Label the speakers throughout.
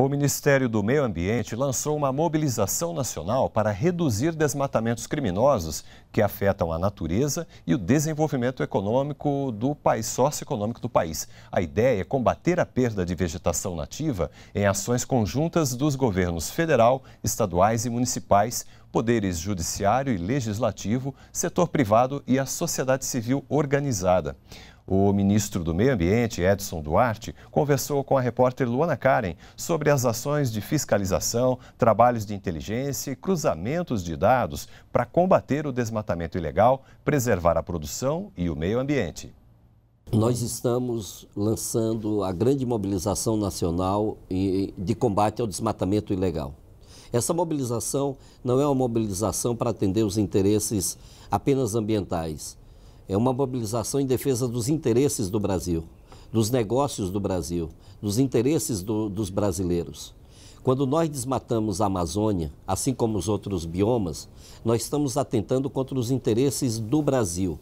Speaker 1: O Ministério do Meio Ambiente lançou uma mobilização nacional para reduzir desmatamentos criminosos que afetam a natureza e o desenvolvimento econômico do país, socioeconômico do país. A ideia é combater a perda de vegetação nativa em ações conjuntas dos governos federal, estaduais e municipais, poderes judiciário e legislativo, setor privado e a sociedade civil organizada. O ministro do Meio Ambiente, Edson Duarte, conversou com a repórter Luana Karen sobre as ações de fiscalização, trabalhos de inteligência e cruzamentos de dados para combater o desmatamento ilegal, preservar a produção e o meio ambiente. Nós estamos lançando a grande mobilização nacional de combate ao desmatamento ilegal. Essa mobilização não é uma mobilização para atender os interesses apenas ambientais. É uma mobilização em defesa dos interesses do Brasil, dos negócios do Brasil, dos interesses do, dos brasileiros. Quando nós desmatamos a Amazônia, assim como os outros biomas, nós estamos atentando contra os interesses do Brasil.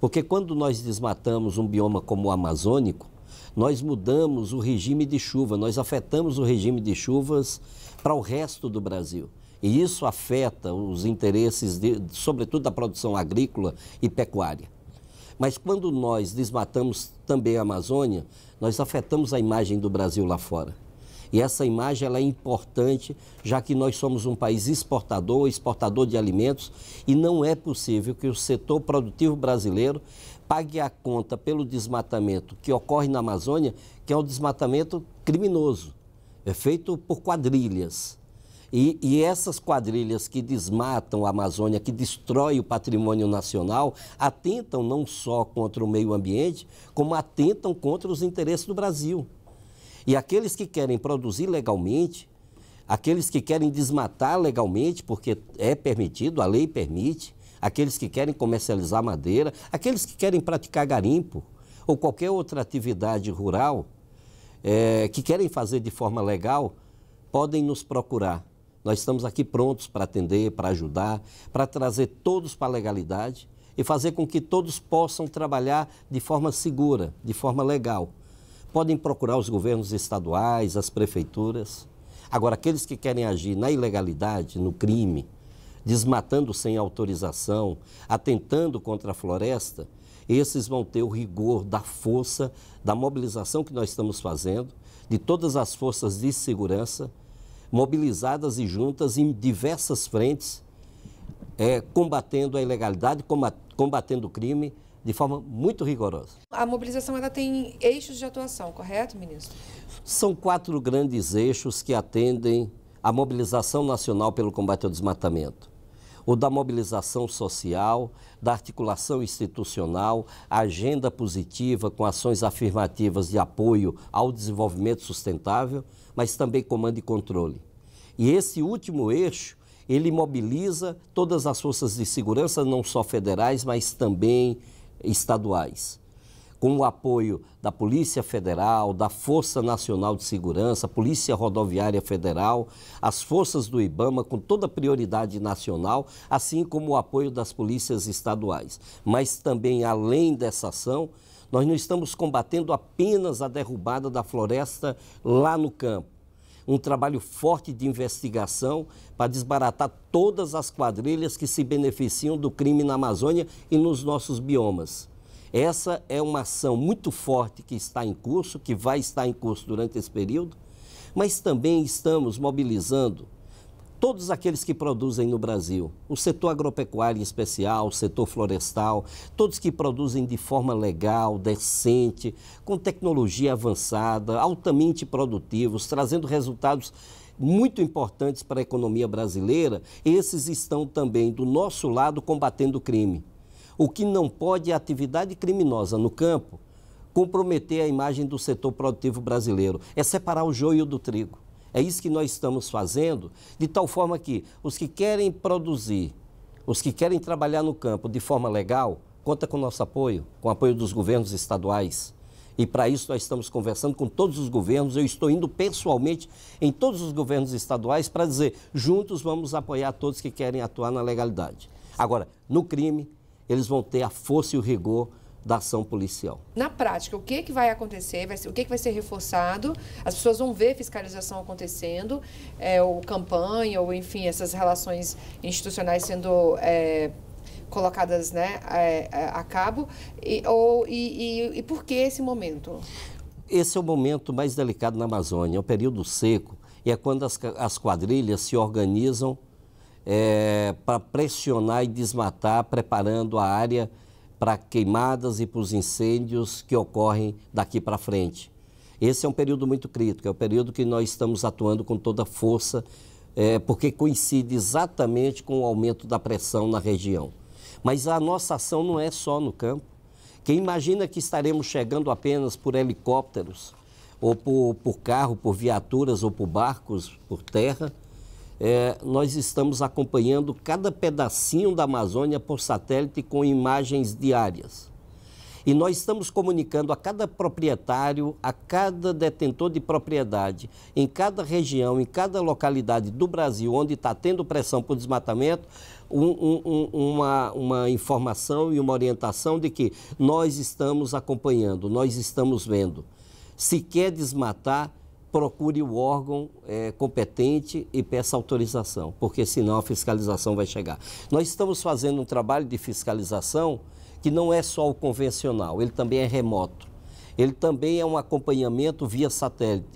Speaker 1: Porque quando nós desmatamos um bioma como o amazônico, nós mudamos o regime de chuva, nós afetamos o regime de chuvas para o resto do Brasil. E isso afeta os interesses, de, sobretudo da produção agrícola e pecuária. Mas quando nós desmatamos também a Amazônia, nós afetamos a imagem do Brasil lá fora. E essa imagem ela é importante, já que nós somos um país exportador, exportador de alimentos, e não é possível que o setor produtivo brasileiro pague a conta pelo desmatamento que ocorre na Amazônia, que é um desmatamento criminoso. É feito por quadrilhas. E, e, essas quadrilhas que desmatam a Amazônia, que destroem o patrimônio nacional, atentam não só contra o meio ambiente, como atentam contra os interesses do Brasil. E aqueles que querem produzir legalmente, aqueles que querem desmatar legalmente, porque é permitido, a lei permite, aqueles que querem comercializar madeira, aqueles que querem praticar garimpo ou qualquer outra atividade rural, é, que querem fazer de forma legal, podem nos procurar. Nós estamos aqui prontos para atender, para ajudar, para trazer todos para a legalidade e fazer com que todos possam trabalhar de forma segura, de forma legal. Podem procurar os governos estaduais, as prefeituras. Agora, aqueles que querem agir na ilegalidade, no crime, desmatando sem autorização, atentando contra a floresta, esses vão ter o rigor da força, da mobilização que nós estamos fazendo, de todas as forças de segurança, mobilizadas e juntas em diversas frentes, é, combatendo a ilegalidade, combatendo o crime de forma muito rigorosa.
Speaker 2: A mobilização ela tem eixos de atuação, correto, ministro?
Speaker 1: São quatro grandes eixos que atendem a mobilização nacional pelo combate ao desmatamento ou da mobilização social, da articulação institucional, agenda positiva com ações afirmativas de apoio ao desenvolvimento sustentável, mas também comando e controle. E esse último eixo, ele mobiliza todas as forças de segurança, não só federais, mas também estaduais com o apoio da Polícia Federal, da Força Nacional de Segurança, Polícia Rodoviária Federal, as forças do IBAMA, com toda a prioridade nacional, assim como o apoio das polícias estaduais. Mas também, além dessa ação, nós não estamos combatendo apenas a derrubada da floresta lá no campo. Um trabalho forte de investigação para desbaratar todas as quadrilhas que se beneficiam do crime na Amazônia e nos nossos biomas. Essa é uma ação muito forte que está em curso, que vai estar em curso durante esse período, mas também estamos mobilizando todos aqueles que produzem no Brasil, o setor agropecuário em especial, o setor florestal, todos que produzem de forma legal, decente, com tecnologia avançada, altamente produtivos, trazendo resultados muito importantes para a economia brasileira, esses estão também do nosso lado combatendo o crime. O que não pode é atividade criminosa no campo comprometer a imagem do setor produtivo brasileiro. É separar o joio do trigo. É isso que nós estamos fazendo, de tal forma que os que querem produzir, os que querem trabalhar no campo de forma legal, conta com nosso apoio, com o apoio dos governos estaduais. E para isso nós estamos conversando com todos os governos. Eu estou indo pessoalmente em todos os governos estaduais para dizer: juntos vamos apoiar todos que querem atuar na legalidade. Agora, no crime, eles vão ter a força e o rigor da ação policial.
Speaker 2: Na prática, o que, que vai acontecer? Vai ser, o que, que vai ser reforçado? As pessoas vão ver fiscalização acontecendo, é, ou campanha, ou enfim, essas relações institucionais sendo é, colocadas né, a, é, é, a cabo. E, ou, e, e, e por que esse momento?
Speaker 1: Esse é o momento mais delicado na Amazônia, é o período seco, e é quando as, as quadrilhas se organizam é, para pressionar e desmatar, preparando a área para queimadas e para os incêndios que ocorrem daqui para frente. Esse é um período muito crítico, é o período que nós estamos atuando com toda força, é, porque coincide exatamente com o aumento da pressão na região. Mas a nossa ação não é só no campo. Quem imagina que estaremos chegando apenas por helicópteros, ou por, por carro, por viaturas, ou por barcos, por terra, é, nós estamos acompanhando cada pedacinho da Amazônia por satélite com imagens diárias. E nós estamos comunicando a cada proprietário, a cada detentor de propriedade, em cada região, em cada localidade do Brasil onde está tendo pressão por desmatamento, um, um, uma, uma informação e uma orientação de que nós estamos acompanhando, nós estamos vendo. Se quer desmatar, procure o órgão é, competente e peça autorização, porque senão a fiscalização vai chegar. Nós estamos fazendo um trabalho de fiscalização que não é só o convencional, ele também é remoto. Ele também é um acompanhamento via satélite.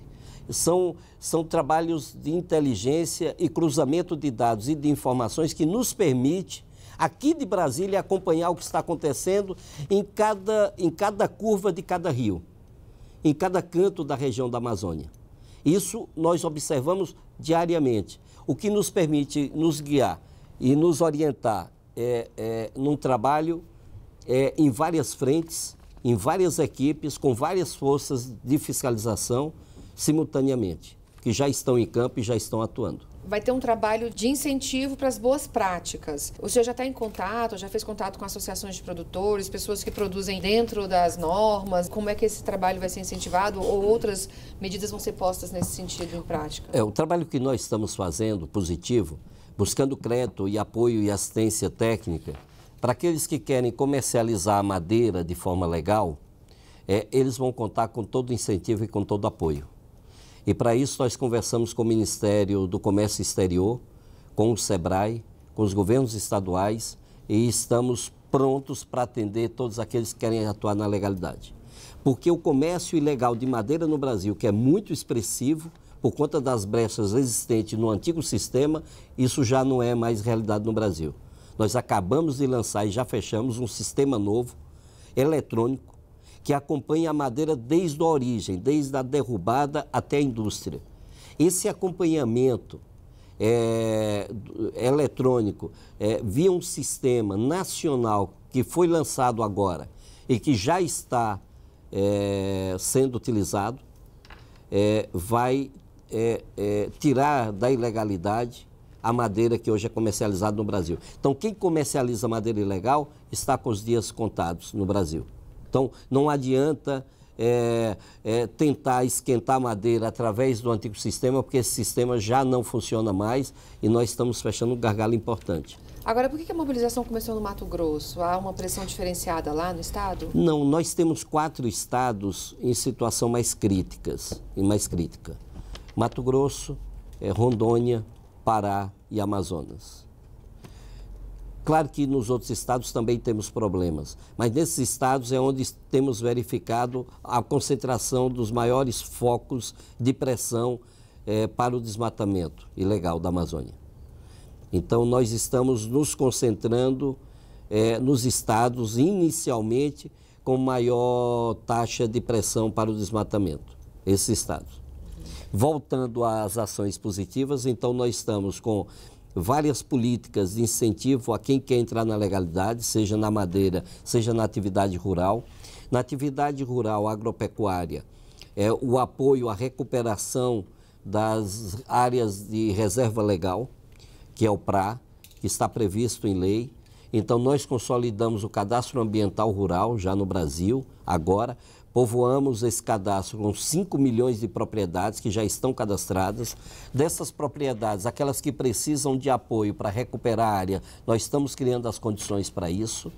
Speaker 1: São, são trabalhos de inteligência e cruzamento de dados e de informações que nos permite aqui de Brasília acompanhar o que está acontecendo em cada, em cada curva de cada rio, em cada canto da região da Amazônia. Isso nós observamos diariamente, o que nos permite nos guiar e nos orientar é, é, num trabalho é, em várias frentes, em várias equipes, com várias forças de fiscalização simultaneamente, que já estão em campo e já estão atuando
Speaker 2: vai ter um trabalho de incentivo para as boas práticas. O senhor já está em contato, já fez contato com associações de produtores, pessoas que produzem dentro das normas? Como é que esse trabalho vai ser incentivado ou outras medidas vão ser postas nesse sentido em prática? É,
Speaker 1: o trabalho que nós estamos fazendo, positivo, buscando crédito e apoio e assistência técnica para aqueles que querem comercializar a madeira de forma legal, é, eles vão contar com todo incentivo e com todo apoio. E para isso nós conversamos com o Ministério do Comércio Exterior, com o SEBRAE, com os governos estaduais e estamos prontos para atender todos aqueles que querem atuar na legalidade. Porque o comércio ilegal de madeira no Brasil, que é muito expressivo, por conta das brechas existentes no antigo sistema, isso já não é mais realidade no Brasil. Nós acabamos de lançar e já fechamos um sistema novo, eletrônico, que acompanha a madeira desde a origem, desde a derrubada até a indústria. Esse acompanhamento é, eletrônico é, via um sistema nacional que foi lançado agora e que já está é, sendo utilizado, é, vai é, é, tirar da ilegalidade a madeira que hoje é comercializada no Brasil. Então, quem comercializa madeira ilegal está com os dias contados no Brasil. Então, não adianta é, é, tentar esquentar madeira através do antigo sistema, porque esse sistema já não funciona mais e nós estamos fechando um gargalo importante.
Speaker 2: Agora, por que a mobilização começou no Mato Grosso? Há uma pressão diferenciada lá no estado?
Speaker 1: Não, nós temos quatro estados em situação mais críticas e mais crítica: Mato Grosso, é, Rondônia, Pará e Amazonas. Claro que nos outros estados também temos problemas, mas nesses estados é onde temos verificado a concentração dos maiores focos de pressão é, para o desmatamento ilegal da Amazônia. Então, nós estamos nos concentrando é, nos estados, inicialmente, com maior taxa de pressão para o desmatamento, esses estados. Voltando às ações positivas, então, nós estamos com várias políticas de incentivo a quem quer entrar na legalidade, seja na madeira, seja na atividade rural. Na atividade rural agropecuária, é, o apoio à recuperação das áreas de reserva legal, que é o PRA, que está previsto em lei. Então, nós consolidamos o cadastro ambiental rural já no Brasil, agora, Povoamos esse cadastro com 5 milhões de propriedades que já estão cadastradas. Dessas propriedades, aquelas que precisam de apoio para recuperar a área, nós estamos criando as condições para isso.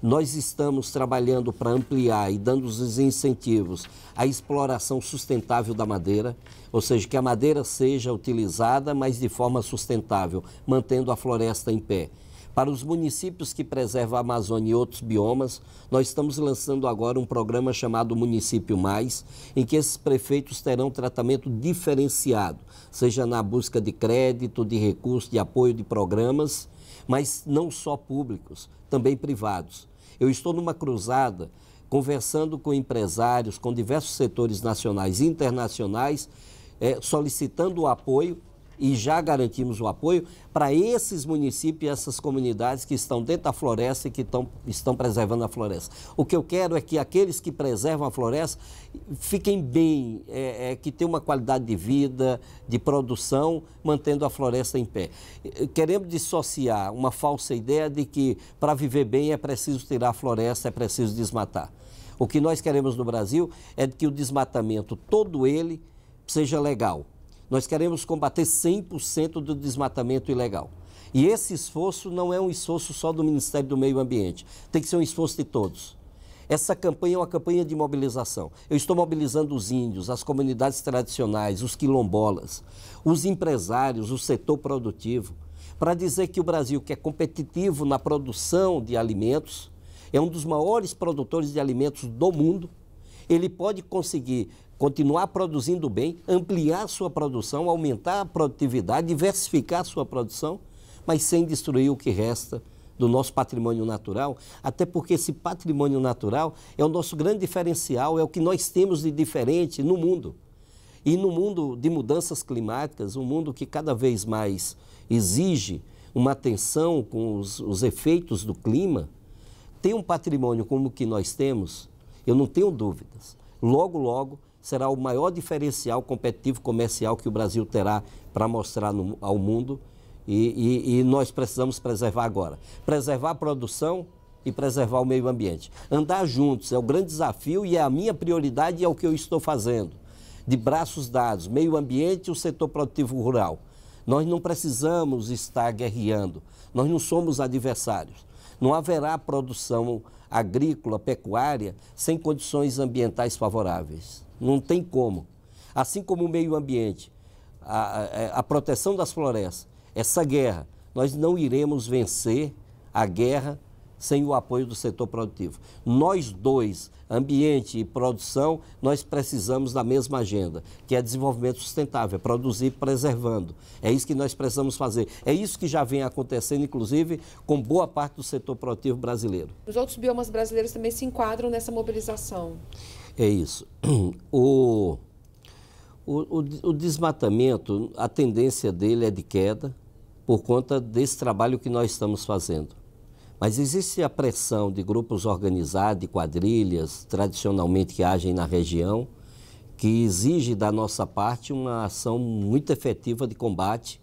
Speaker 1: Nós estamos trabalhando para ampliar e dando os incentivos à exploração sustentável da madeira, ou seja, que a madeira seja utilizada, mas de forma sustentável, mantendo a floresta em pé. Para os municípios que preservam a Amazônia e outros biomas, nós estamos lançando agora um programa chamado Município Mais, em que esses prefeitos terão tratamento diferenciado, seja na busca de crédito, de recursos, de apoio de programas, mas não só públicos, também privados. Eu estou numa cruzada conversando com empresários, com diversos setores nacionais e internacionais, é, solicitando o apoio e já garantimos o apoio para esses municípios e essas comunidades que estão dentro da floresta e que estão, estão preservando a floresta. O que eu quero é que aqueles que preservam a floresta fiquem bem, é, é, que tenham uma qualidade de vida, de produção, mantendo a floresta em pé. Queremos dissociar uma falsa ideia de que para viver bem é preciso tirar a floresta, é preciso desmatar. O que nós queremos no Brasil é que o desmatamento, todo ele, seja legal nós queremos combater 100% do desmatamento ilegal. E esse esforço não é um esforço só do Ministério do Meio Ambiente, tem que ser um esforço de todos. Essa campanha é uma campanha de mobilização. Eu estou mobilizando os índios, as comunidades tradicionais, os quilombolas, os empresários, o setor produtivo, para dizer que o Brasil, que é competitivo na produção de alimentos, é um dos maiores produtores de alimentos do mundo, ele pode conseguir continuar produzindo bem, ampliar sua produção, aumentar a produtividade, diversificar sua produção, mas sem destruir o que resta do nosso patrimônio natural, até porque esse patrimônio natural é o nosso grande diferencial, é o que nós temos de diferente no mundo. E no mundo de mudanças climáticas, um mundo que cada vez mais exige uma atenção com os, os efeitos do clima, ter um patrimônio como o que nós temos, eu não tenho dúvidas. Logo, logo, será o maior diferencial competitivo comercial que o Brasil terá para mostrar no, ao mundo e, e, e nós precisamos preservar agora. Preservar a produção e preservar o meio ambiente. Andar juntos é o grande desafio e é a minha prioridade e é o que eu estou fazendo. De braços dados, meio ambiente e o setor produtivo rural. Nós não precisamos estar guerreando, nós não somos adversários. Não haverá produção agrícola, pecuária, sem condições ambientais favoráveis. Não tem como. Assim como o meio ambiente, a, a é, proteção das florestas, essa guerra, nós não iremos vencer a guerra sem o apoio do setor produtivo. Nós dois, ambiente e produção, nós precisamos da mesma agenda, que é desenvolvimento sustentável, é produzir preservando. É isso que nós precisamos fazer. É isso que já vem acontecendo, inclusive, com boa parte do setor produtivo brasileiro.
Speaker 2: Os outros biomas brasileiros também se enquadram nessa mobilização.
Speaker 1: É isso. O, o, o, desmatamento, a tendência dele é de queda por conta desse trabalho que nós estamos fazendo. Mas existe a pressão de grupos organizados, de quadrilhas, tradicionalmente que agem na região, que exige da nossa parte uma ação muito efetiva de combate.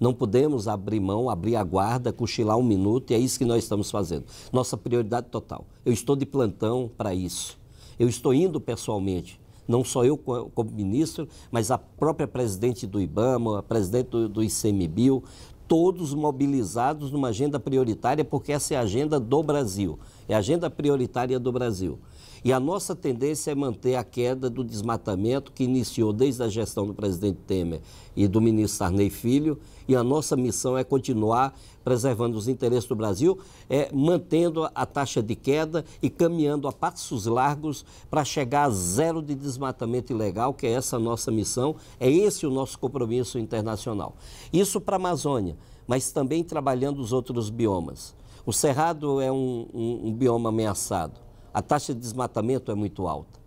Speaker 1: Não podemos abrir mão, abrir a guarda, cochilar um minuto, e é isso que nós estamos fazendo. Nossa prioridade total. Eu estou de plantão para isso. Eu estou indo pessoalmente, não só eu como ministro, mas a própria presidente do IBAMA, a presidente do, do ICMBio, todos mobilizados numa agenda prioritária, porque essa é a agenda do Brasil, é a agenda prioritária do Brasil. E a nossa tendência é manter a queda do desmatamento que iniciou desde a gestão do presidente Temer e do ministro Sarney Filho. E a nossa missão é continuar preservando os interesses do Brasil, é, mantendo a taxa de queda e caminhando a passos largos para chegar a zero de desmatamento ilegal, que é essa a nossa missão, é esse o nosso compromisso internacional. Isso para a Amazônia, mas também trabalhando os outros biomas. O Cerrado é um, um, um bioma ameaçado. A taxa de desmatamento é muito alta.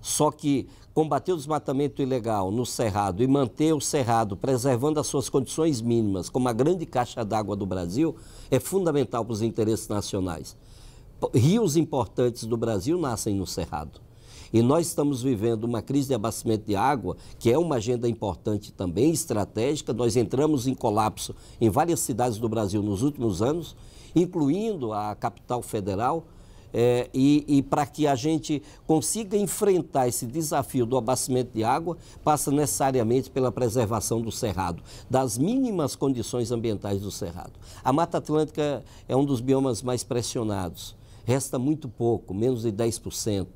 Speaker 1: Só que combater o desmatamento ilegal no Cerrado e manter o Cerrado preservando as suas condições mínimas, como a grande caixa d'água do Brasil, é fundamental para os interesses nacionais. Rios importantes do Brasil nascem no Cerrado. E nós estamos vivendo uma crise de abastecimento de água, que é uma agenda importante também, estratégica. Nós entramos em colapso em várias cidades do Brasil nos últimos anos, incluindo a capital federal, é, e, e para que a gente consiga enfrentar esse desafio do abastecimento de água, passa necessariamente pela preservação do cerrado, das mínimas condições ambientais do cerrado. A Mata Atlântica é um dos biomas mais pressionados. Resta muito pouco, menos de 10%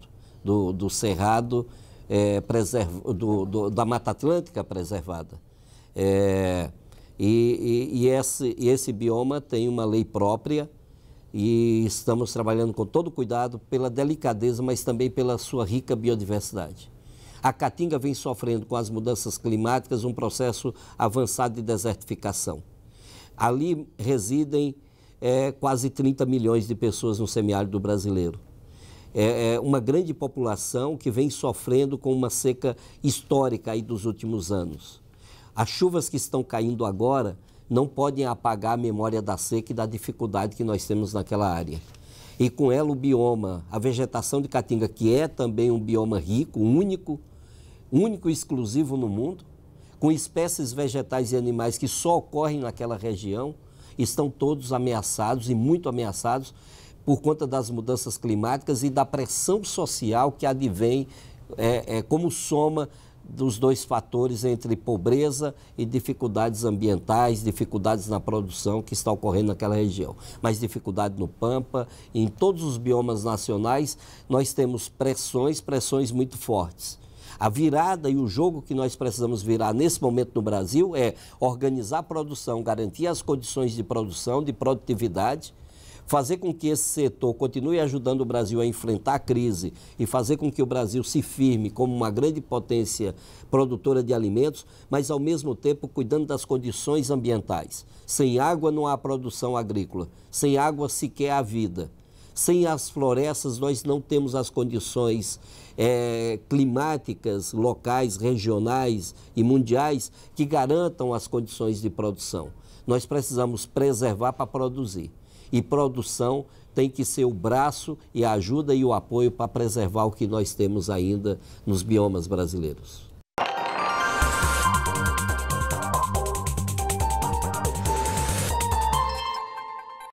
Speaker 1: do, do cerrado, é, do, do, da Mata Atlântica preservada. É, e, e, e, esse, e esse bioma tem uma lei própria e estamos trabalhando com todo cuidado pela delicadeza, mas também pela sua rica biodiversidade. A Caatinga vem sofrendo com as mudanças climáticas um processo avançado de desertificação. Ali residem é, quase 30 milhões de pessoas no semiárido brasileiro. É, é uma grande população que vem sofrendo com uma seca histórica aí dos últimos anos. As chuvas que estão caindo agora não podem apagar a memória da seca e da dificuldade que nós temos naquela área. E com ela o bioma, a vegetação de Caatinga, que é também um bioma rico, único, único e exclusivo no mundo, com espécies vegetais e animais que só ocorrem naquela região, estão todos ameaçados e muito ameaçados por conta das mudanças climáticas e da pressão social que advém é, é, como soma dos dois fatores entre pobreza e dificuldades ambientais, dificuldades na produção que está ocorrendo naquela região. Mas dificuldade no Pampa, em todos os biomas nacionais, nós temos pressões, pressões muito fortes. A virada e o jogo que nós precisamos virar nesse momento no Brasil é organizar a produção, garantir as condições de produção, de produtividade fazer com que esse setor continue ajudando o Brasil a enfrentar a crise e fazer com que o Brasil se firme como uma grande potência produtora de alimentos, mas ao mesmo tempo cuidando das condições ambientais. Sem água não há produção agrícola, sem água sequer há vida. Sem as florestas, nós não temos as condições é, climáticas, locais, regionais e mundiais que garantam as condições de produção. Nós precisamos preservar para produzir. E produção tem que ser o braço e a ajuda e o apoio para preservar o que nós temos ainda nos biomas brasileiros.